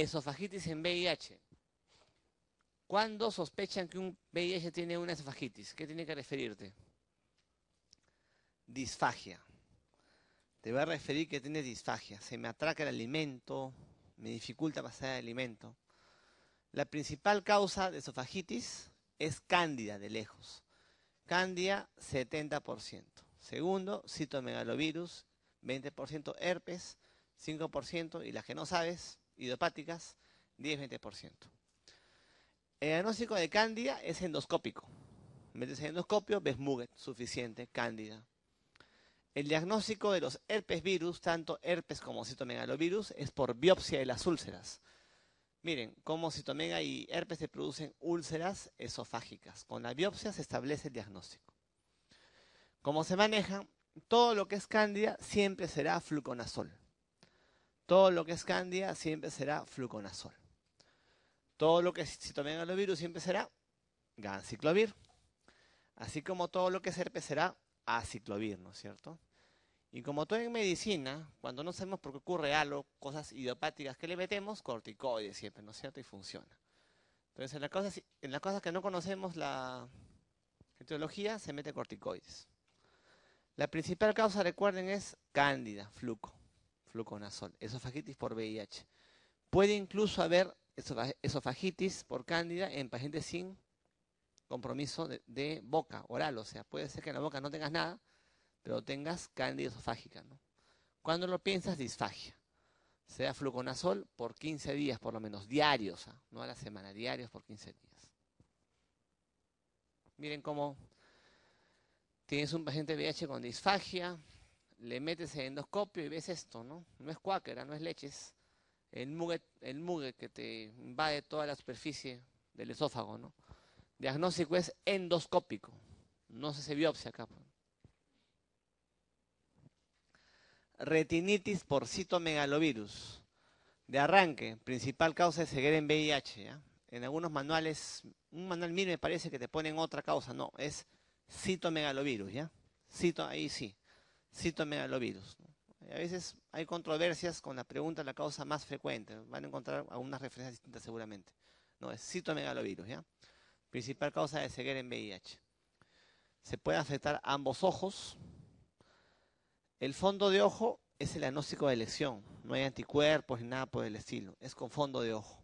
esofagitis en VIH. ¿Cuándo sospechan que un VIH tiene una esofagitis? ¿Qué tiene que referirte? Disfagia. Te voy a referir que tiene disfagia. Se me atraca el alimento, me dificulta pasar el alimento. La principal causa de esofagitis es cándida de lejos. Cándida, 70%. Segundo, citomegalovirus, 20%. Herpes, 5%. Y las que no sabes, idiopáticas, 10-20%. El diagnóstico de cándida es endoscópico. Metes el endoscopio, ves Muget, suficiente, cándida. El diagnóstico de los herpes virus, tanto herpes como citomegalovirus, es por biopsia de las úlceras. Miren, como citomega y herpes se producen úlceras esofágicas. Con la biopsia se establece el diagnóstico. Como se maneja, todo lo que es cándida siempre será fluconazol. Todo lo que es cándida siempre será fluconazol. Todo lo que es citomegalovirus siempre será ganciclovir. Así como todo lo que es herpes será aciclovir, ¿no es cierto? Y como todo en medicina, cuando no sabemos por qué ocurre algo, cosas idiopáticas que le metemos, corticoides siempre, ¿no es cierto? Y funciona. Entonces, en las cosas, en las cosas que no conocemos la etiología, se mete corticoides. La principal causa, recuerden, es cándida, fluco fluconazol, esofagitis por VIH. Puede incluso haber esofagitis por cándida en pacientes sin compromiso de, boca, oral. O sea, puede ser que en la boca no tengas nada, pero tengas cándida esofágica. Cuando lo piensas, disfagia. Sea fluconazol por 15 días, por lo menos, diarios, ¿ah? no a la semana, diarios por 15 días. Miren cómo tienes un paciente VIH con disfagia, le metes el endoscopio y ves esto, ¿no? No es cuáquera, no es leches. El mugue, el que te invade toda la superficie del esófago, ¿no? Diagnóstico es endoscópico. No se hace biopsia acá. Pues. Retinitis por citomegalovirus. De arranque, principal causa de ceguera en VIH. ¿ya? En algunos manuales, un manual mío me parece que te ponen otra causa. No, es citomegalovirus, ¿ya? Cito, ahí sí citomegalovirus. A veces hay controversias con la pregunta, de la causa más frecuente. Van a encontrar algunas referencias distintas seguramente. No, es citomegalovirus, ¿ya? Principal causa de ceguera en VIH. Se puede afectar ambos ojos. El fondo de ojo es el diagnóstico de elección. No hay anticuerpos ni nada por el estilo. Es con fondo de ojo.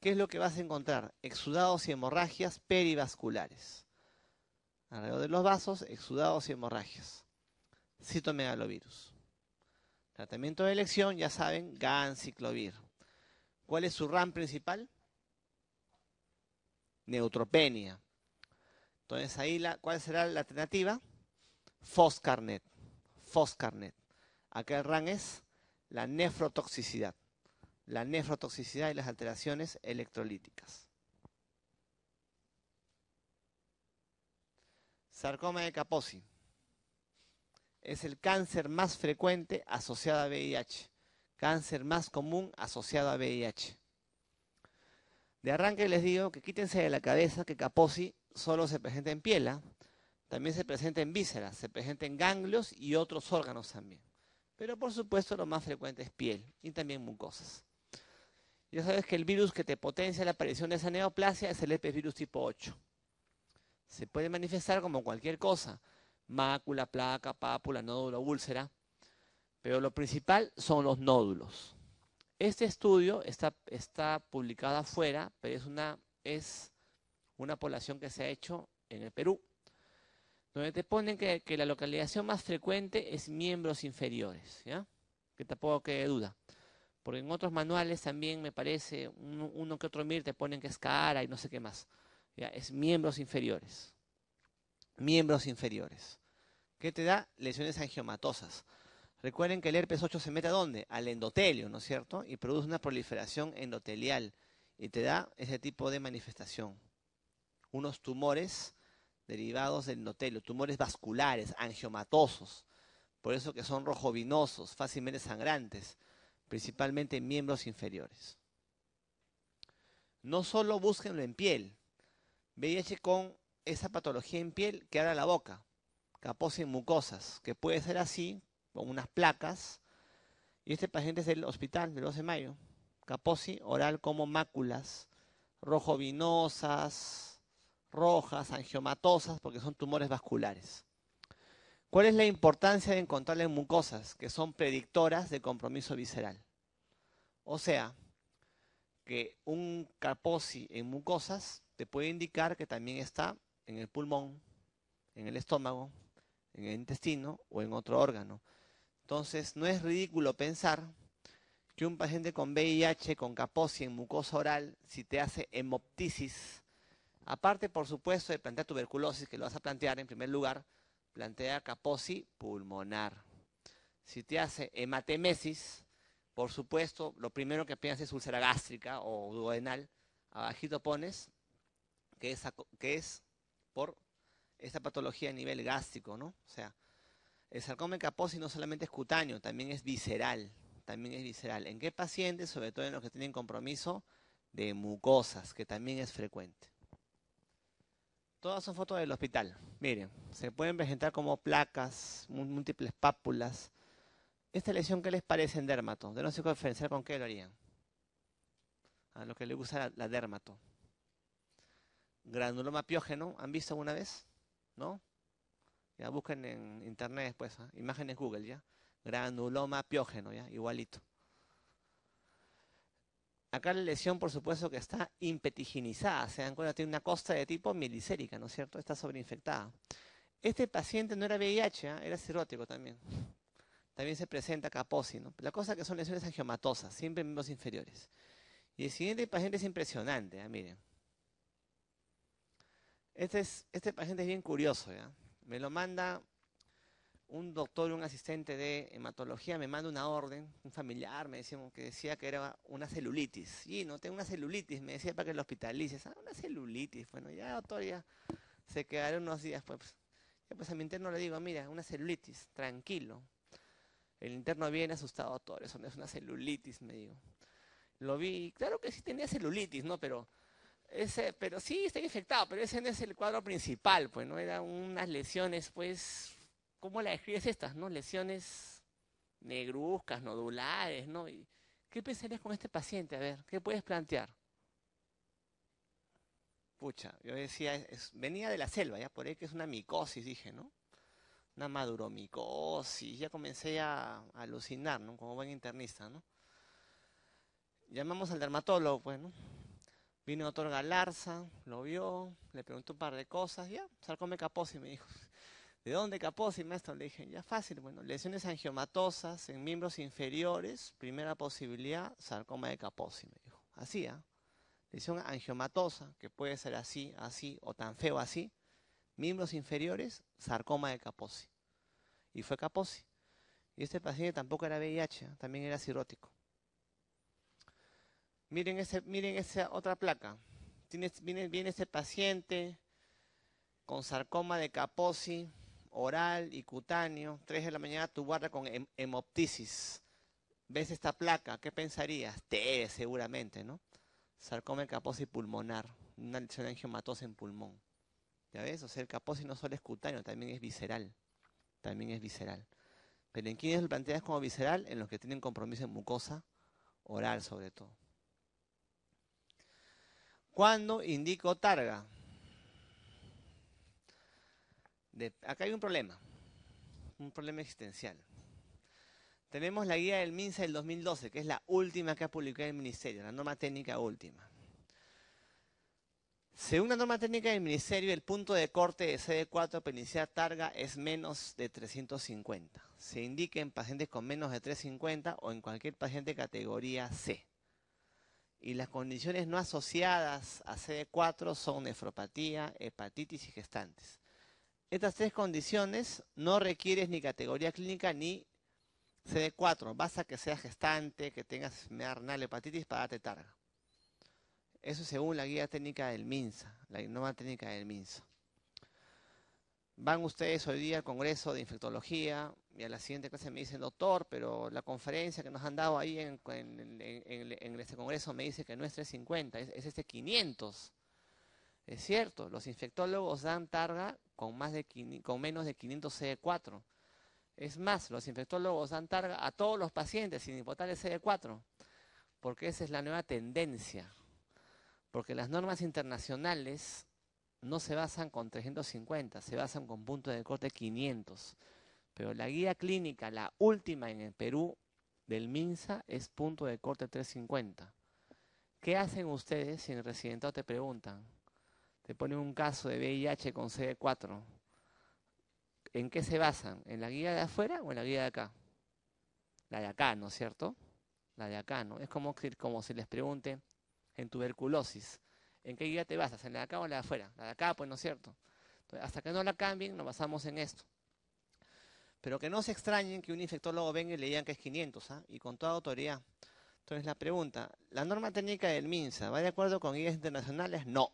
¿Qué es lo que vas a encontrar? Exudados y hemorragias perivasculares. Alrededor de los vasos, exudados y hemorragias citomegalovirus. Tratamiento de elección, ya saben, ganciclovir. ¿Cuál es su RAM principal? Neutropenia. Entonces ahí, ¿cuál será la alternativa? Foscarnet. Foscarnet. Aquel RAM es la nefrotoxicidad. La nefrotoxicidad y las alteraciones electrolíticas. Sarcoma de Kaposi es el cáncer más frecuente asociado a VIH. Cáncer más común asociado a VIH. De arranque les digo que quítense de la cabeza que Kaposi solo se presenta en piel, ¿ah? también se presenta en vísceras, se presenta en ganglios y otros órganos también. Pero por supuesto lo más frecuente es piel y también mucosas. Ya sabes que el virus que te potencia la aparición de esa neoplasia es el herpes virus tipo 8. Se puede manifestar como cualquier cosa, mácula, placa, pápula, nódulo, úlcera. Pero lo principal son los nódulos. Este estudio está, está publicado afuera, pero es una, es una población que se ha hecho en el Perú, donde te ponen que, la localización más frecuente es miembros inferiores, ¿ya? que tampoco quede duda. Porque en otros manuales también me parece, uno, que otro mir te ponen que es cara y no sé qué más. ¿ya? Es miembros inferiores miembros inferiores. ¿Qué te da? Lesiones angiomatosas. Recuerden que el herpes 8 se mete a dónde? Al endotelio, ¿no es cierto? Y produce una proliferación endotelial y te da ese tipo de manifestación. Unos tumores derivados del endotelio, tumores vasculares, angiomatosos, por eso que son rojovinosos, fácilmente sangrantes, principalmente en miembros inferiores. No solo búsquenlo en piel, VIH con esa patología en piel que ahora la boca, en mucosas, que puede ser así, con unas placas. Y este paciente es del hospital del 12 de mayo. Caposi oral como máculas, rojovinosas, rojas, angiomatosas, porque son tumores vasculares. ¿Cuál es la importancia de en mucosas que son predictoras de compromiso visceral? O sea, que un caposi en mucosas te puede indicar que también está en el pulmón, en el estómago, en el intestino o en otro órgano. Entonces, no es ridículo pensar que un paciente con VIH, con caposi en mucosa oral, si te hace hemoptisis, aparte, por supuesto, de plantear tuberculosis, que lo vas a plantear en primer lugar, plantea caposi pulmonar. Si te hace hematemesis, por supuesto, lo primero que piensas es úlcera gástrica o duodenal. Abajito pones que es, que es por esta patología a nivel gástrico, ¿no? O sea, el sarcoma caposi no solamente es cutáneo, también es visceral, también es visceral. ¿En qué pacientes? Sobre todo en los que tienen compromiso de mucosas, que también es frecuente. Todas son fotos del hospital. Miren, se pueden presentar como placas, múltiples pápulas. ¿Esta lesión qué les parece en dermato? De no sé con qué lo harían. A lo que le gusta la dermato granuloma piógeno, ¿han visto alguna vez? ¿No? Ya busquen en internet después, pues, ¿ah? imágenes Google, ¿ya? Granuloma piógeno, ¿ya? Igualito. Acá la lesión, por supuesto, que está impetiginizada. Se dan cuenta, tiene una costa de tipo milisérica, ¿no es cierto? Está sobreinfectada. Este paciente no era VIH, ¿ah? era cirrótico también. También se presenta caposi, La cosa que son lesiones angiomatosas, siempre en miembros inferiores. Y el siguiente paciente es impresionante, ¿ah? miren. Este, es, este paciente es bien curioso, ¿ya? Me lo manda un doctor, un asistente de hematología, me manda una orden, un familiar me decía, que decía que era una celulitis. Y no, tengo una celulitis, me decía para que lo hospitalices. Ah, una celulitis. Bueno, ya doctor, ya se quedaron unos días. Pues, pues, ya pues a mi interno le digo, mira, una celulitis, tranquilo. El interno viene asustado, doctor, eso no es una celulitis, me digo. Lo vi, claro que sí tenía celulitis, ¿no? Pero ese, pero sí, está infectado, pero ese no es el cuadro principal, pues, ¿no? Eran unas lesiones, pues, ¿cómo las describes estas, no? Lesiones negruzcas, nodulares, ¿no? ¿Qué pensarías con este paciente? A ver, ¿qué puedes plantear? Pucha, yo decía, venía de la selva, ya por ahí que es una micosis, dije, ¿no? Una maduromicosis, ya comencé a alucinar, ¿no? Como buen internista, ¿no? Llamamos al dermatólogo, pues, ¿no? Vino doctor Galarza, lo vio, le preguntó un par de cosas, ya, sarcoma de caposi, me dijo. ¿De dónde Kaposi, maestro? Le dije, ya fácil, bueno, lesiones angiomatosas en miembros inferiores, primera posibilidad, sarcoma de Kaposi, me dijo. Así, ¿ah? Lesión angiomatosa, que puede ser así, así, o tan feo así, miembros inferiores, sarcoma de Kaposi. Y fue Kaposi. Y este paciente tampoco era VIH, ¿ah? también era cirrótico. Miren, ese, miren esa otra placa. viene, ese paciente con sarcoma de Kaposi, oral y cutáneo. 3 de la mañana tu guarda con hemoptisis. ¿Ves esta placa? ¿Qué pensarías? T, seguramente, ¿no? Sarcoma de Kaposi pulmonar. Una lesión angiomatosa en pulmón. ¿Ya ves? O sea, el Kaposi no solo es cutáneo, también es visceral. También es visceral. Pero en quienes lo planteas como visceral, en los que tienen compromiso en mucosa oral sobre todo. Cuando indico targa. acá hay un problema. Un problema existencial. Tenemos la guía del MINSA del 2012, que es la última que ha publicado el Ministerio, la norma técnica última. Según la norma técnica del Ministerio, el punto de corte de CD4 para iniciar targa es menos de 350. Se indica en pacientes con menos de 350 o en cualquier paciente categoría C y las condiciones no asociadas a CD4 son nefropatía, hepatitis y gestantes. Estas tres condiciones no requieres ni categoría clínica ni CD4. Basta que seas gestante, que tengas enfermedad hepatitis para darte targa. Eso según la guía técnica del MINSA, la nueva técnica del MINSA. Van ustedes hoy día al Congreso de Infectología, y a la siguiente clase me dicen, doctor, pero la conferencia que nos han dado ahí en, este congreso me dice que no es 350, es, este 500. Es cierto, los infectólogos dan targa con, más de, con menos de 500 CD4. Es más, los infectólogos dan targa a todos los pacientes sin importar el CD4, porque esa es la nueva tendencia. Porque las normas internacionales no se basan con 350, se basan con puntos de corte 500. Pero la guía clínica, la última en el Perú del MINSA, es punto de corte 350. ¿Qué hacen ustedes si en el residentado te preguntan? Te ponen un caso de VIH con CD4. ¿En qué se basan? ¿En la guía de afuera o en la guía de acá? La de acá, ¿no es cierto? La de acá, ¿no? Es como, como si les pregunte en tuberculosis. ¿En qué guía te basas? ¿En la de acá o en la de afuera? La de acá, pues, ¿no es cierto? hasta que no la cambien, nos basamos en esto. Pero que no se extrañen que un infectólogo venga y le digan que es 500, ¿ah? y con toda autoridad. Entonces la pregunta, ¿la norma técnica del MINSA va de acuerdo con guías internacionales? No.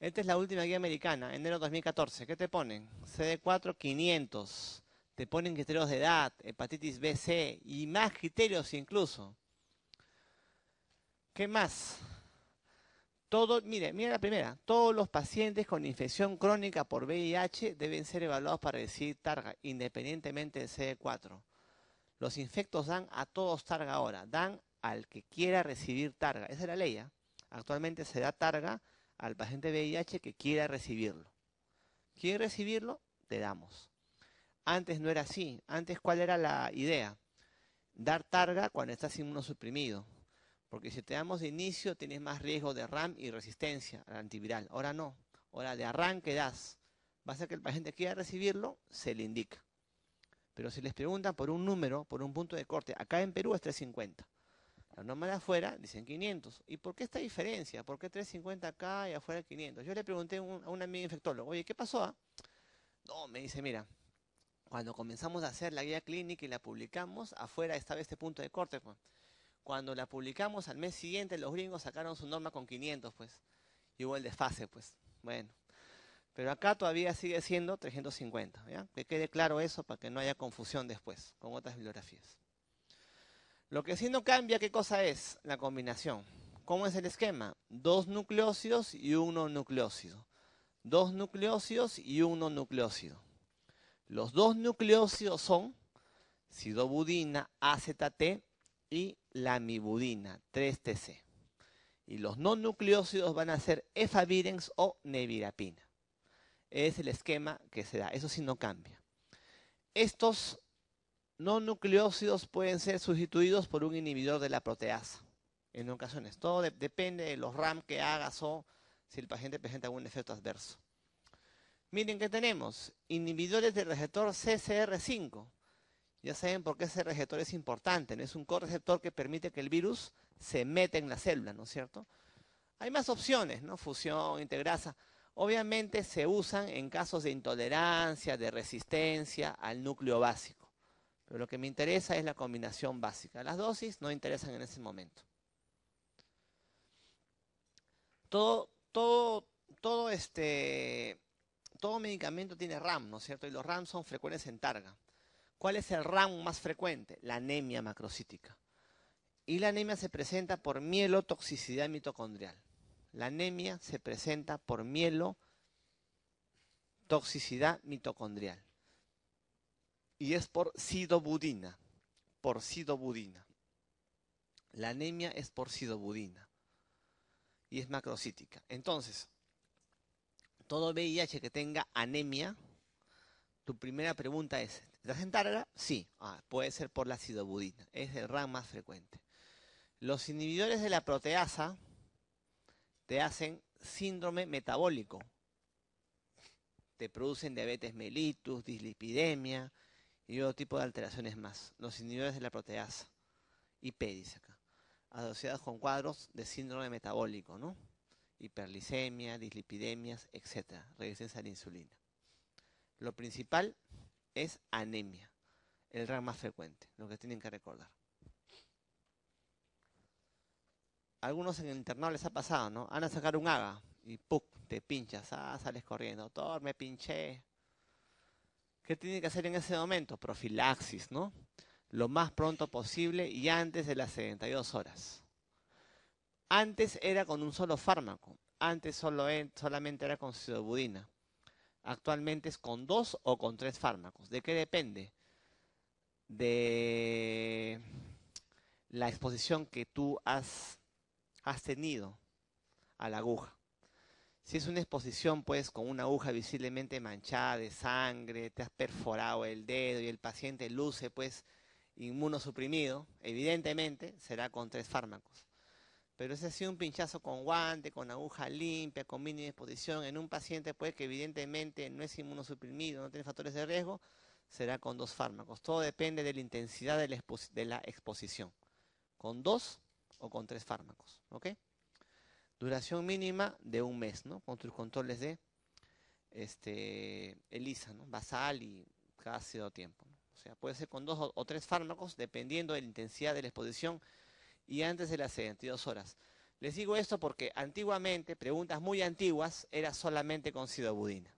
Esta es la última guía americana, enero 2014. ¿Qué te ponen? CD4 500. Te ponen criterios de edad, hepatitis B, C y más criterios incluso. ¿Qué más? Todo, mire, mire la primera. Todos los pacientes con infección crónica por VIH deben ser evaluados para recibir targa, independientemente del CD4. Los infectos dan a todos targa ahora, dan al que quiera recibir targa. Esa es la ley. ¿ah? Actualmente se da targa al paciente VIH que quiera recibirlo. ¿Quiere recibirlo? Te damos. Antes no era así. Antes, ¿cuál era la idea? Dar targa cuando estás inmunosuprimido porque si te damos de inicio, tienes más riesgo de RAM y resistencia al antiviral. Ahora no. Ahora de arranque das. Va a ser que el paciente quiera recibirlo, se le indica. Pero si les preguntan por un número, por un punto de corte, acá en Perú es 350. La norma de afuera dicen 500. ¿Y por qué esta diferencia? ¿Por qué 350 acá y afuera 500? Yo le pregunté a un, amigo infectólogo, oye, ¿qué pasó? Ah? No, me dice, mira, cuando comenzamos a hacer la guía clínica y la publicamos, afuera estaba este punto de corte. Cuando la publicamos al mes siguiente, los gringos sacaron su norma con 500, pues. Y hubo el desfase, pues. Bueno. Pero acá todavía sigue siendo 350, ¿ya? Que quede claro eso para que no haya confusión después con otras bibliografías. Lo que sí no cambia, ¿qué cosa es? La combinación. ¿Cómo es el esquema? Dos nucleócidos y uno nucleócido. Dos nucleócidos y uno nucleócido. Los dos nucleócidos son sidobudina, AZT y la mibudina 3-TC. Y los no nucleócidos van a ser efavirens o nevirapina. Es el esquema que se da, eso sí no cambia. Estos no nucleócidos pueden ser sustituidos por un inhibidor de la proteasa, en ocasiones. Todo depende de los RAM que hagas o si el paciente presenta algún efecto adverso. Miren que tenemos inhibidores del receptor CCR5, ya saben por qué ese receptor es importante, ¿no? Es un correceptor que permite que el virus se meta en la célula, ¿no es cierto? Hay más opciones, ¿no? Fusión, integrasa. Obviamente se usan en casos de intolerancia, de resistencia al núcleo básico. Pero lo que me interesa es la combinación básica. Las dosis no interesan en ese momento. Todo, todo, todo, este, todo medicamento tiene RAM, ¿no es cierto? Y los RAM son frecuentes en targa. ¿Cuál es el rango más frecuente? La anemia macrocítica. Y la anemia se presenta por mielotoxicidad mitocondrial. La anemia se presenta por mielotoxicidad mitocondrial. Y es por sidobudina. Por sidobudina. La anemia es por sidobudina. Y es macrocítica. Entonces, todo VIH que tenga anemia, tu primera pregunta es, la ¿Placentaria? Sí, ah, puede ser por la acidobudina, es el RAM más frecuente. Los inhibidores de la proteasa te hacen síndrome metabólico. Te producen diabetes mellitus, dislipidemia y otro tipo de alteraciones más. Los inhibidores de la proteasa, IP dice acá, asociados con cuadros de síndrome metabólico, ¿no? Hiperglicemia, dislipidemias, etc. Resistencia a la insulina. Lo principal es anemia, el RAN más frecuente, lo que tienen que recordar. Algunos en el internado les ha pasado, ¿no? Van a sacar un haga y ¡puc! te pinchas, ah, sales corriendo, doctor, me pinché. ¿Qué tiene que hacer en ese momento? Profilaxis, ¿no? Lo más pronto posible y antes de las 72 horas. Antes era con un solo fármaco, antes solo, solamente era con sidobudina actualmente es con dos o con tres fármacos. ¿De qué depende? De la exposición que tú has, tenido a la aguja. Si es una exposición, pues, con una aguja visiblemente manchada de sangre, te has perforado el dedo y el paciente luce, pues, inmunosuprimido, evidentemente será con tres fármacos. Pero ese ha un pinchazo con guante, con aguja limpia, con mínima exposición en un paciente pues, que evidentemente no es inmunosuprimido, no tiene factores de riesgo, será con dos fármacos. Todo depende de la intensidad de la, exposición. Con dos o con tres fármacos. ¿ok? Duración mínima de un mes, ¿no? Con tus controles de este, ELISA, ¿no? Basal y cada cierto tiempo. O sea, puede ser con dos o tres fármacos, dependiendo de la intensidad de la exposición y antes de las 72 horas. Les digo esto porque antiguamente, preguntas muy antiguas, era solamente con sidobudina.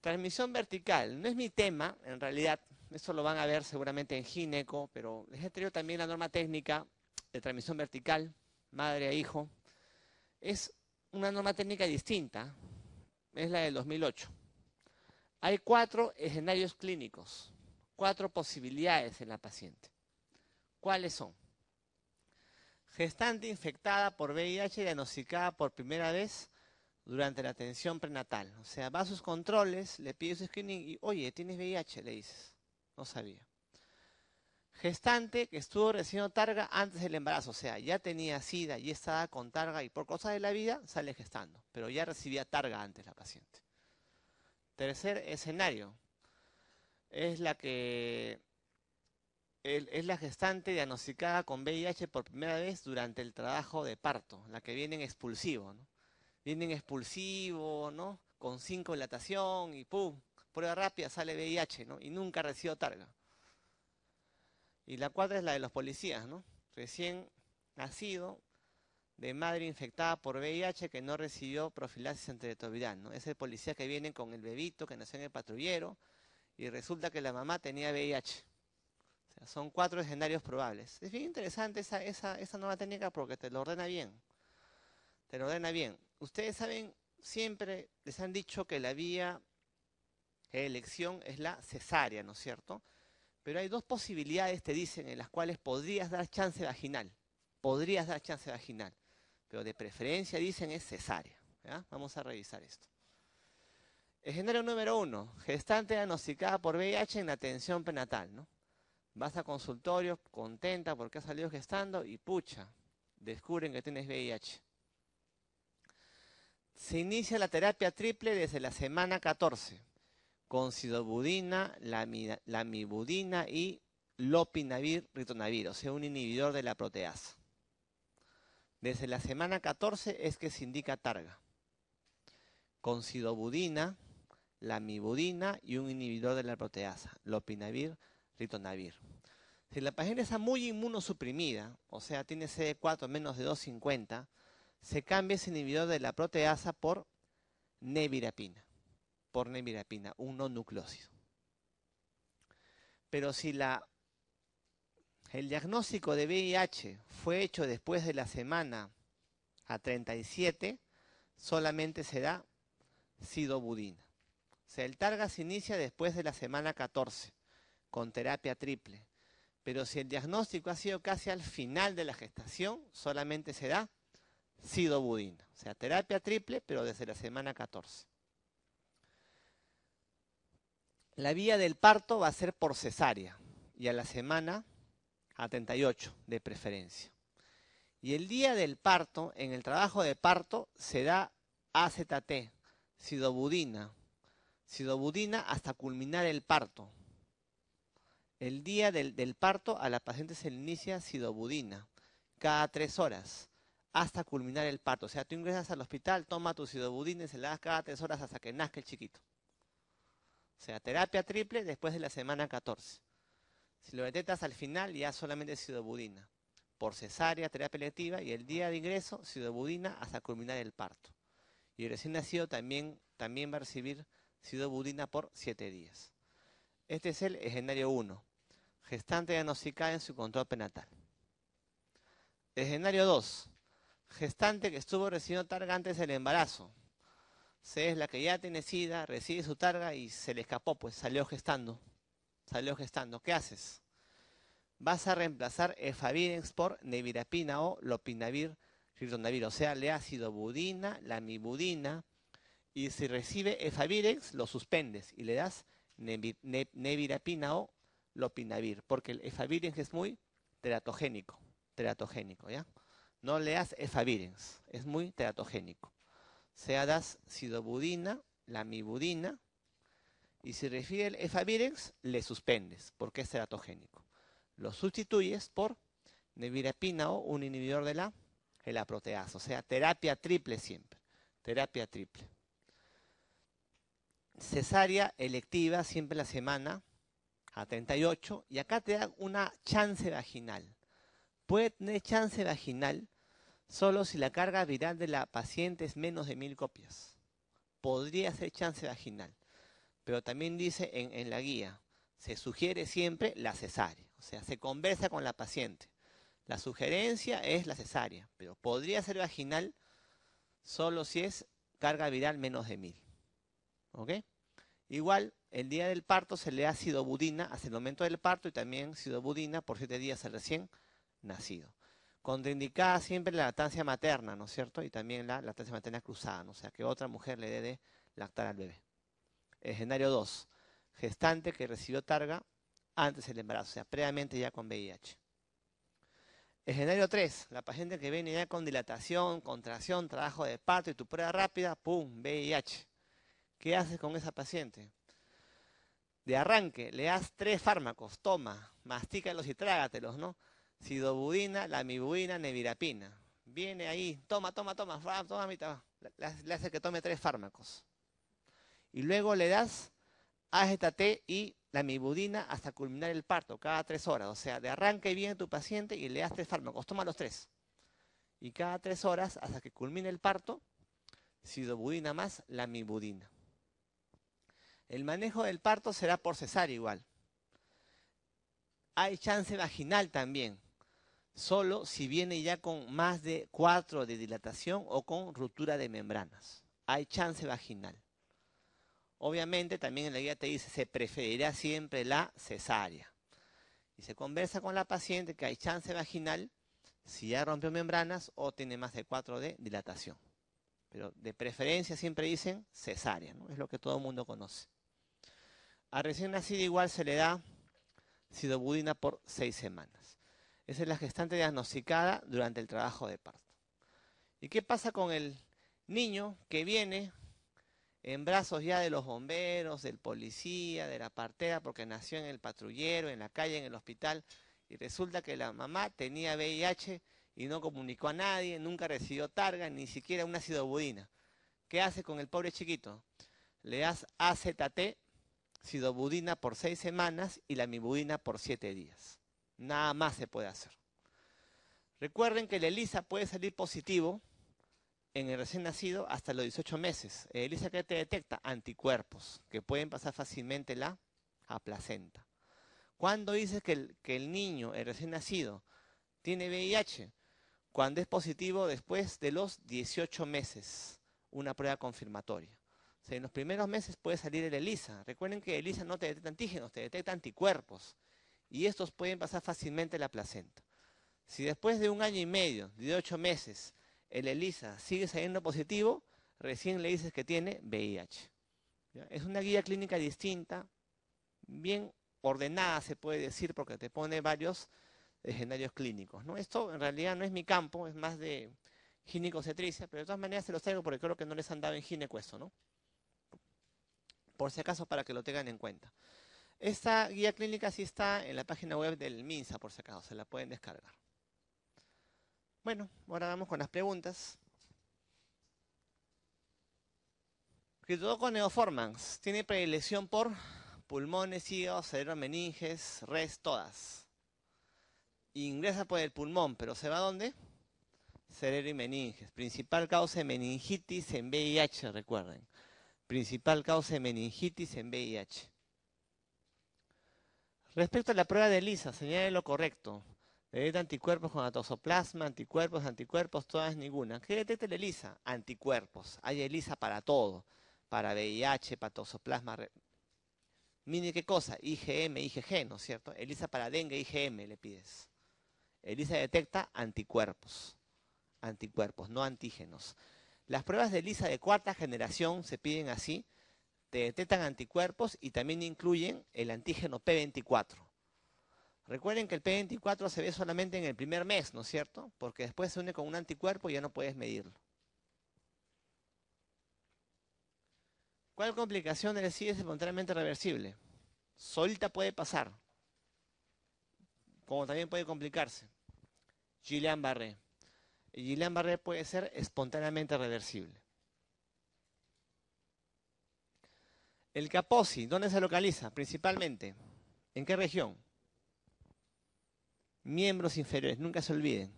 Transmisión vertical. No es mi tema, en realidad, eso lo van a ver seguramente en gineco, pero les he traído también la norma técnica de transmisión vertical, madre a e hijo. Es una norma técnica distinta, es la del 2008. Hay cuatro escenarios clínicos cuatro posibilidades en la paciente. ¿Cuáles son? Gestante infectada por VIH diagnosticada por primera vez durante la atención prenatal. O sea, va a sus controles, le pide su screening y, oye, ¿tienes VIH? Le dices. No sabía. Gestante que estuvo recibiendo targa antes del embarazo. O sea, ya tenía sida, y estaba con targa y por cosas de la vida sale gestando. Pero ya recibía targa antes la paciente. Tercer escenario, es la que es la gestante diagnosticada con VIH por primera vez durante el trabajo de parto, la que viene en expulsivo, ¿no? Viene expulsivo, ¿no? Con cinco dilatación y ¡pum! Prueba rápida, sale VIH, ¿no? Y nunca recibió targa. Y la cuarta es la de los policías, ¿no? Recién nacido de madre infectada por VIH que no recibió profilaxis antiretroviral. ¿no? Es el policía que viene con el bebito que nació en el patrullero, y resulta que la mamá tenía VIH. O sea, son cuatro escenarios probables. Es bien interesante esa, nueva técnica porque te lo ordena bien. Te lo ordena bien. Ustedes saben, siempre les han dicho que la vía de elección es la cesárea, ¿no es cierto? Pero hay dos posibilidades, te dicen, en las cuales podrías dar chance vaginal. Podrías dar chance vaginal. Pero de preferencia, dicen, es cesárea. Vamos a revisar esto. El género número uno, gestante diagnosticada por VIH en atención prenatal, ¿no? Vas a consultorio, contenta porque ha salido gestando y pucha, descubren que tienes VIH. Se inicia la terapia triple desde la semana 14, con sidobudina, lamibudina y lopinavir, ritonavir, o sea, un inhibidor de la proteasa. Desde la semana 14 es que se indica targa. Con sidobudina, la mibudina y un inhibidor de la proteasa, lopinavir, ritonavir. Si la paciente está muy inmunosuprimida, o sea, tiene CD4 menos de 250, se cambia ese inhibidor de la proteasa por nevirapina, por nevirapina, un no Pero si la, el diagnóstico de VIH fue hecho después de la semana a 37, solamente se da sidobudina sea, el Targa se inicia después de la semana 14 con terapia triple. Pero si el diagnóstico ha sido casi al final de la gestación, solamente se da sidobudina. O sea, terapia triple, pero desde la semana 14. La vía del parto va a ser por cesárea y a la semana a 38 de preferencia. Y el día del parto, en el trabajo de parto, se da AZT, sidobudina, sidobudina hasta culminar el parto. El día del, parto a la paciente se le inicia sidobudina cada tres horas hasta culminar el parto. O sea, tú ingresas al hospital, toma tu sidobudina y se la das cada tres horas hasta que nazca el chiquito. O sea, terapia triple después de la semana 14. Si lo detectas al final, ya solamente sidobudina. Por cesárea, terapia electiva y el día de ingreso, sidobudina hasta culminar el parto. Y el recién nacido también, también va a recibir Sido budina por siete días. Este es el escenario 1. Gestante diagnosticada en su control prenatal. Escenario 2. Gestante que estuvo recibiendo targa antes del embarazo. Se es la que ya tiene sida, recibe su targa y se le escapó, pues salió gestando. Salió gestando. ¿Qué haces? Vas a reemplazar efavirenx por nevirapina o lopinavir, ritonavir, o sea, le ha sido budina, la lamibudina, y si recibe efavirex, lo suspendes y le das nevirapina o lopinavir, porque el efavirex es muy teratogénico, teratogénico, ¿ya? No le das efavirex, es muy teratogénico. Sea das sidobudina, lamibudina, y si recibe el efavirex, le suspendes, porque es teratogénico. Lo sustituyes por nevirapina o un inhibidor de la, de la proteasa, o sea, terapia triple siempre, terapia triple cesárea electiva siempre la semana a 38 y acá te dan una chance vaginal. Puede tener chance vaginal solo si la carga viral de la paciente es menos de mil copias. Podría ser chance vaginal, pero también dice en, en la guía, se sugiere siempre la cesárea, o sea, se conversa con la paciente. La sugerencia es la cesárea, pero podría ser vaginal solo si es carga viral menos de mil. ¿Ok? Igual, el día del parto se le ha sido budina hasta el momento del parto y también sido budina por siete días al recién nacido. Contraindicada siempre la lactancia materna, ¿no es cierto? Y también la lactancia materna cruzada, o sea, que otra mujer le dé de lactar al bebé. Escenario 2. Gestante que recibió targa antes del embarazo, o sea, previamente ya con VIH. Escenario 3. La paciente que viene ya con dilatación, contracción, trabajo de parto y tu prueba rápida, ¡pum! VIH. ¿Qué haces con esa paciente? De arranque, le das tres fármacos, toma, mastícalos y trágatelos, ¿no? Sidobudina, mibudina, nevirapina. Viene ahí, toma, toma, toma, toma, Le hace que tome tres fármacos. Y luego le das AGT y la mibudina hasta culminar el parto, cada tres horas. O sea, de arranque viene tu paciente y le das tres fármacos, toma los tres. Y cada tres horas, hasta que culmine el parto, sidobudina más lamibudina. El manejo del parto será por cesárea igual. Hay chance vaginal también, solo si viene ya con más de 4 de dilatación o con ruptura de membranas. Hay chance vaginal. Obviamente también en la guía te dice, se preferirá siempre la cesárea. Y se conversa con la paciente que hay chance vaginal si ya rompió membranas o tiene más de 4 de dilatación. Pero de preferencia siempre dicen cesárea, ¿no? es lo que todo el mundo conoce. A recién nacido igual se le da sidobudina por seis semanas. Esa es la gestante diagnosticada durante el trabajo de parto. ¿Y qué pasa con el niño que viene en brazos ya de los bomberos, del policía, de la partera, porque nació en el patrullero, en la calle, en el hospital, y resulta que la mamá tenía VIH y no comunicó a nadie, nunca recibió targa, ni siquiera una sidobudina. ¿Qué hace con el pobre chiquito? Le das AZT sidobudina por seis semanas y la mibudina por siete días. Nada más se puede hacer. Recuerden que la ELISA puede salir positivo en el recién nacido hasta los 18 meses. ELISA que te detecta anticuerpos que pueden pasar fácilmente la a placenta. ¿Cuándo dices que el niño, el recién nacido, tiene VIH? Cuando es positivo después de los 18 meses, una prueba confirmatoria en los primeros meses puede salir el ELISA. Recuerden que el ELISA no te detecta antígenos, te detecta anticuerpos. Y estos pueden pasar fácilmente la placenta. Si después de un año y medio, de ocho meses, el ELISA sigue saliendo positivo, recién le dices que tiene VIH. Es una guía clínica distinta, bien ordenada se puede decir, porque te pone varios escenarios clínicos. Esto en realidad no es mi campo, es más de ginecocetricia, pero de todas maneras se los traigo porque creo que no les han dado en gineco ¿no? por si acaso para que lo tengan en cuenta. Esta guía clínica sí está en la página web del MINSA, por si acaso, se la pueden descargar. Bueno, ahora vamos con las preguntas. con neoformans tiene predilección por pulmones, hígado, cerebro, meninges, res, todas. Ingresa por el pulmón, pero ¿se va a dónde? Cerebro y meninges. Principal causa de meningitis en VIH, recuerden principal causa de meningitis en VIH. Respecto a la prueba de ELISA, señale lo correcto. Detecta anticuerpos con atosoplasma, anticuerpos, anticuerpos, todas ninguna. ¿Qué detecta el ELISA? Anticuerpos. Hay ELISA para todo. Para VIH, para atosoplasma. qué cosa, IgM, IgG, ¿no es cierto? ELISA para dengue, IgM le pides. ELISA detecta anticuerpos. Anticuerpos, no antígenos. Las pruebas de ELISA de cuarta generación se piden así, te detectan anticuerpos y también incluyen el antígeno P24. Recuerden que el P24 se ve solamente en el primer mes, ¿no es cierto? Porque después se une con un anticuerpo y ya no puedes medirlo. ¿Cuál complicación del SIDA es espontáneamente reversible? Solita puede pasar, como también puede complicarse. Gillian Barré. Guillain-Barré puede ser espontáneamente reversible. El Kaposi, ¿dónde se localiza? Principalmente. ¿En qué región? Miembros inferiores, nunca se olviden.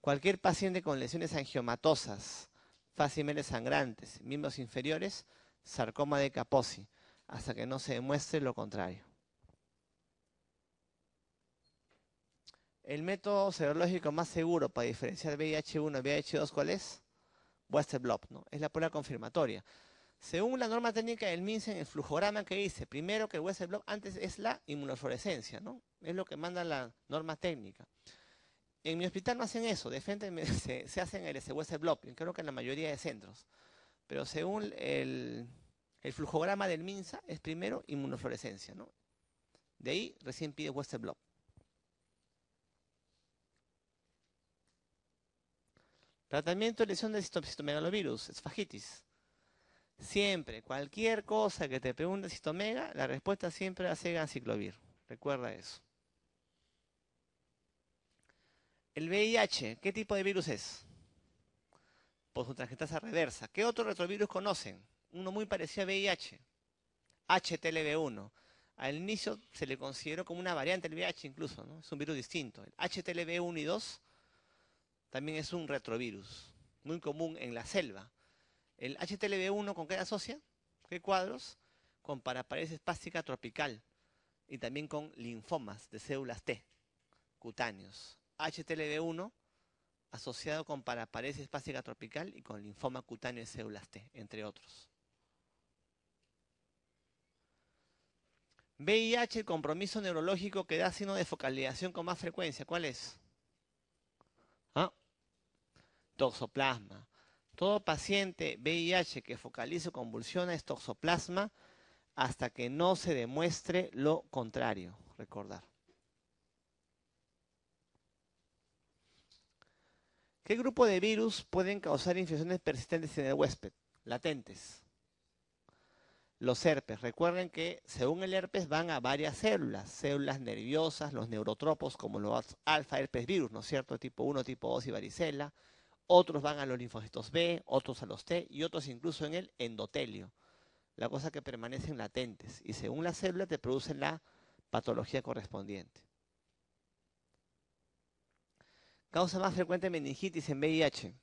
Cualquier paciente con lesiones angiomatosas, fácilmente sangrantes, miembros inferiores, sarcoma de Kaposi, hasta que no se demuestre lo contrario. El método serológico más seguro para diferenciar VIH1 y VIH2, ¿cuál es? Western Blob, ¿no? Es la prueba confirmatoria. Según la norma técnica del en el flujograma que dice, primero que el Western antes es la inmunofluorescencia, ¿no? Es lo que manda la norma técnica. En mi hospital no hacen eso, de frente se, hacen el Western Blob, creo que en la mayoría de centros. Pero según el, flujograma del MINSA, es primero inmunofluorescencia, ¿no? De ahí recién pide Western Tratamiento de lesión de citomegalovirus, esfagitis. Siempre, cualquier cosa que te pregunte citomega, la respuesta siempre va a ser Recuerda eso. El VIH, ¿qué tipo de virus es? Por su Posutrangetasa reversa. ¿Qué otro retrovirus conocen? Uno muy parecido a VIH. HTLV1. Al inicio se le consideró como una variante del VIH incluso, ¿no? Es un virus distinto. El HTLV1 y 2 también es un retrovirus, muy común en la selva. El HTLV1, ¿con qué asocia? ¿Qué cuadros? Con paraparesis espástica tropical y también con linfomas de células T cutáneos. HTLV1 asociado con paraparesis espástica tropical y con linfoma cutáneo de células T, entre otros. VIH, el compromiso neurológico que da signo de focalización con más frecuencia, ¿cuál es? ¿Ah? toxoplasma. Todo paciente VIH que focalice o convulsiona es toxoplasma hasta que no se demuestre lo contrario. Recordar. ¿Qué grupo de virus pueden causar infecciones persistentes en el huésped? Latentes. Los herpes. Recuerden que según el herpes van a varias células. Células nerviosas, los neurotropos como los alfa herpes virus, ¿no es cierto? Tipo 1, tipo 2 y varicela otros van a los linfocitos B, otros a los T y otros incluso en el endotelio, la cosa que permanecen latentes y según la célula te produce la patología correspondiente. Causa más frecuente meningitis en VIH,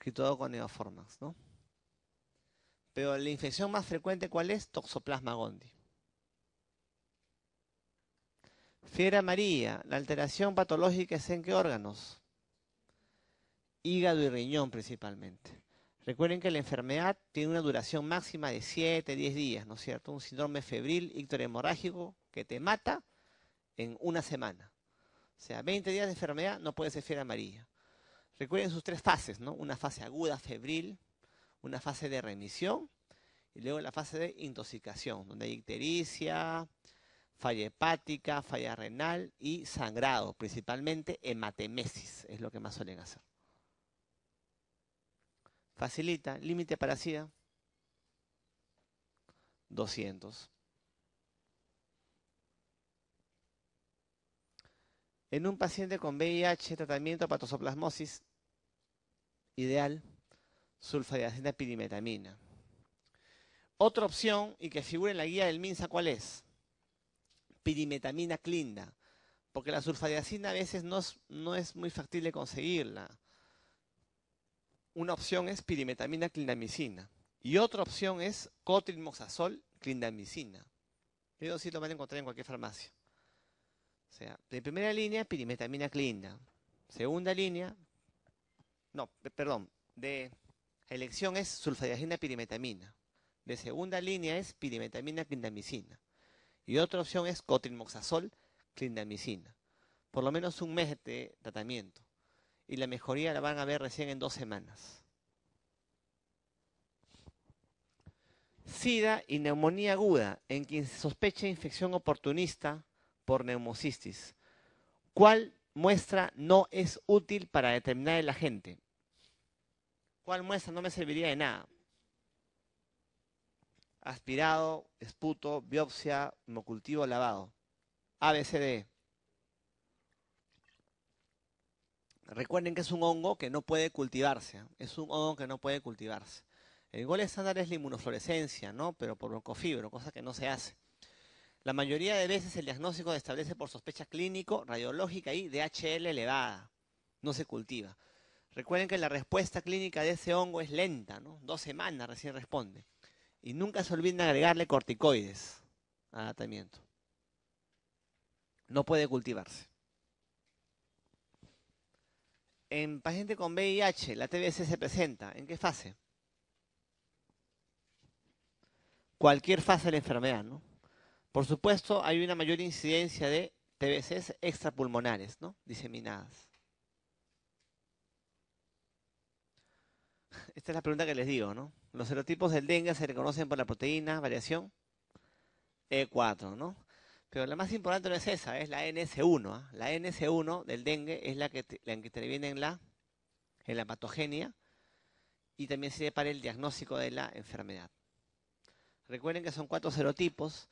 que todo con neoformas, ¿no? Pero la infección más frecuente, ¿cuál es? Toxoplasma gondii. Fiebre amarilla, la alteración patológica es en qué órganos? hígado y riñón principalmente. Recuerden que la enfermedad tiene una duración máxima de 7, 10 días, ¿no es cierto? Un síndrome febril hemorrágico, que te mata en una semana. O sea, 20 días de enfermedad no puede ser fiebre amarilla. Recuerden sus tres fases, ¿no? Una fase aguda, febril, una fase de remisión y luego la fase de intoxicación, donde hay ictericia, falla hepática, falla renal y sangrado, principalmente hematemesis, es lo que más suelen hacer. Facilita. Límite para Cia, 200. En un paciente con VIH, tratamiento patosoplasmosis, ideal, sulfadiazina pirimetamina. Otra opción, y que figure en la guía del MINSA, ¿cuál es? Pirimetamina clinda, porque la sulfadiazina a veces no es, no es muy factible conseguirla. Una opción es pirimetamina clindamicina y otra opción es cotrimoxazol clindamicina. Eso sí lo van a encontrar en cualquier farmacia. O sea, de primera línea, pirimetamina clinda. Segunda línea, no, perdón, de elección es sulfadiazina pirimetamina. De segunda línea es pirimetamina clindamicina. Y otra opción es cotrimoxazol clindamicina. Por lo menos un mes de tratamiento y la mejoría la van a ver recién en dos semanas. SIDA y neumonía aguda en quien se sospecha infección oportunista por neumocistis. ¿Cuál muestra no es útil para determinar el agente? ¿Cuál muestra no me serviría de nada? Aspirado, esputo, biopsia, hemocultivo, lavado. ABCD. E. Recuerden que es un hongo que no puede cultivarse. ¿eh? Es un hongo que no puede cultivarse. El gol estándar es la inmunofluorescencia, ¿no? Pero por broncofibro, cosa que no se hace. La mayoría de veces el diagnóstico se establece por sospecha clínico, radiológica y DHL elevada. No se cultiva. Recuerden que la respuesta clínica de ese hongo es lenta, ¿no? Dos semanas recién responde. Y nunca se olviden agregarle corticoides al tratamiento. No puede cultivarse. En paciente con VIH, ¿la TBC se presenta? ¿En qué fase? Cualquier fase de la enfermedad, ¿no? Por supuesto, hay una mayor incidencia de TBCs extrapulmonares, ¿no? Diseminadas. Esta es la pregunta que les digo, ¿no? Los serotipos del dengue se reconocen por la proteína, variación E4, ¿no? Pero la más importante no es esa, es la NS1. ¿ah? La NS1 del dengue es la que, que interviene en la, la patogenia y también sirve para el diagnóstico de la enfermedad. Recuerden que son cuatro serotipos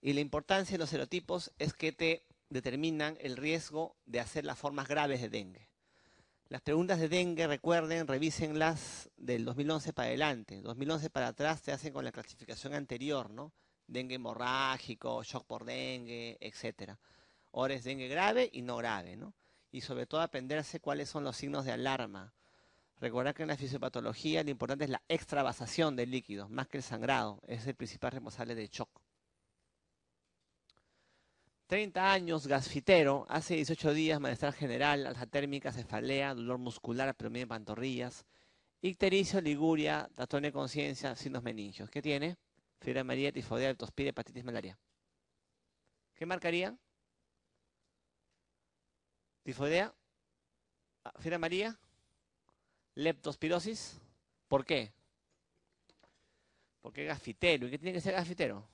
y la importancia de los serotipos es que te determinan el riesgo de hacer las formas graves de dengue. Las preguntas de dengue, recuerden, revísenlas del 2011 para adelante. 2011 para atrás te hacen con la clasificación anterior, ¿no? dengue hemorrágico, shock por dengue, etc. Ahora es dengue grave y no grave, ¿no? Y sobre todo aprenderse cuáles son los signos de alarma. Recordar que en la fisiopatología lo importante es la extravasación de líquidos, más que el sangrado. Es el principal responsable del shock. 30 años, gasfitero, hace 18 días, malestar general, alza térmica, cefalea, dolor muscular, apremia de pantorrillas, ictericio, liguria, trastorno de conciencia, signos meningios. ¿Qué tiene? fiebre María, Tifoidea, leptospira, hepatitis, malaria. ¿Qué marcaría? Tifoidea, ah, fiebre María, leptospirosis. ¿Por qué? Porque es gafitero. ¿Y qué tiene que ser gafitero?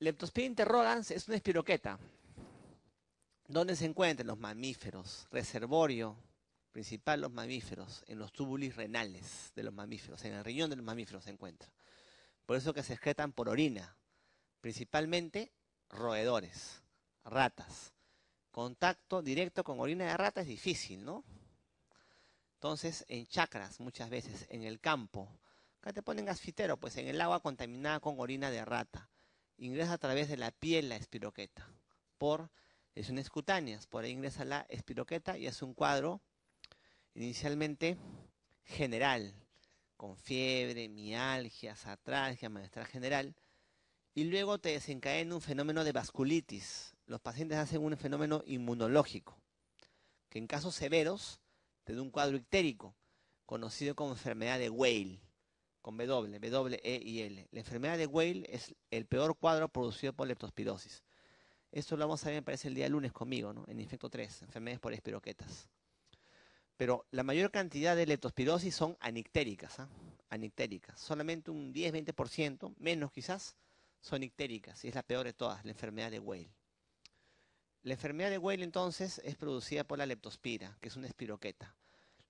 Leptospira interrogans es una espiroqueta. ¿Dónde se encuentran los mamíferos? Reservorio principal los mamíferos, en los túbulis renales de los mamíferos, en el riñón de los mamíferos se encuentra. Por eso que se excretan por orina, principalmente roedores, ratas. Contacto directo con orina de rata es difícil, ¿no? Entonces, en chacras muchas veces, en el campo, acá te ponen gasfitero, pues en el agua contaminada con orina de rata. Ingresa a través de la piel la espiroqueta, por lesiones cutáneas, por ahí ingresa la espiroqueta y hace un cuadro inicialmente general, con fiebre, mialgia, satralgia, maestral general, y luego te desencadena un fenómeno de vasculitis. Los pacientes hacen un fenómeno inmunológico, que en casos severos te da un cuadro ictérico, conocido como enfermedad de Whale, con W, W, E y L. La enfermedad de Weil es el peor cuadro producido por leptospirosis. Esto lo vamos a ver, me parece, el día lunes conmigo, ¿no? En Infecto 3, enfermedades por espiroquetas pero la mayor cantidad de leptospirosis son anictéricas, ¿ah? anictéricas. Solamente un 10-20%, menos quizás, son ictéricas, y es la peor de todas, la enfermedad de Weil. La enfermedad de Weil entonces es producida por la leptospira, que es una espiroqueta.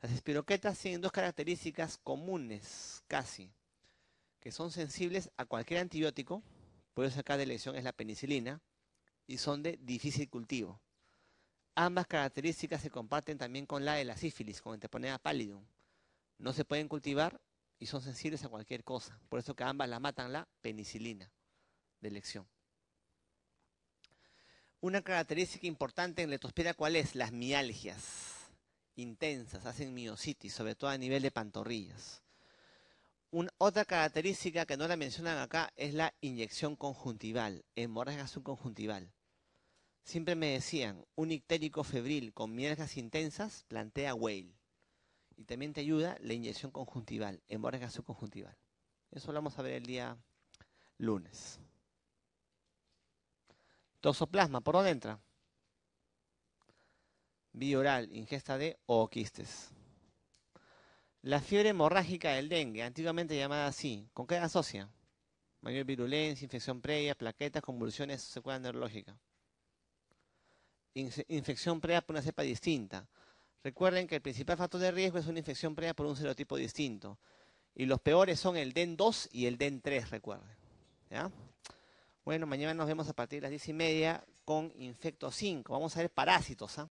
Las espiroquetas tienen dos características comunes, casi, que son sensibles a cualquier antibiótico, por eso acá de elección es la penicilina, y son de difícil cultivo. Ambas características se comparten también con la de la sífilis, con *Treponema pallidum. No se pueden cultivar y son sensibles a cualquier cosa. Por eso que ambas la matan la penicilina de elección. Una característica importante en Letospira, ¿cuál es? Las mialgias intensas, hacen miocitis, sobre todo a nivel de pantorrillas. otra característica que no la mencionan acá es la inyección conjuntival, hemorragia subconjuntival. Siempre me decían, un ictérico febril con miergas intensas plantea Whale. Y también te ayuda la inyección conjuntival, hemorragia subconjuntival. Eso lo vamos a ver el día lunes. Tosoplasma, ¿por dónde entra? Bioral, ingesta de o La fiebre hemorrágica del dengue, antiguamente llamada así, ¿con qué asocia? Mayor virulencia, infección previa, plaquetas, convulsiones, secuela neurológica infección previa por una cepa distinta. Recuerden que el principal factor de riesgo es una infección previa por un serotipo distinto. Y los peores son el DEN2 y el DEN3, recuerden. Bueno, mañana nos vemos a partir de las 10 y media con Infecto 5. Vamos a ver parásitos. ¿ah?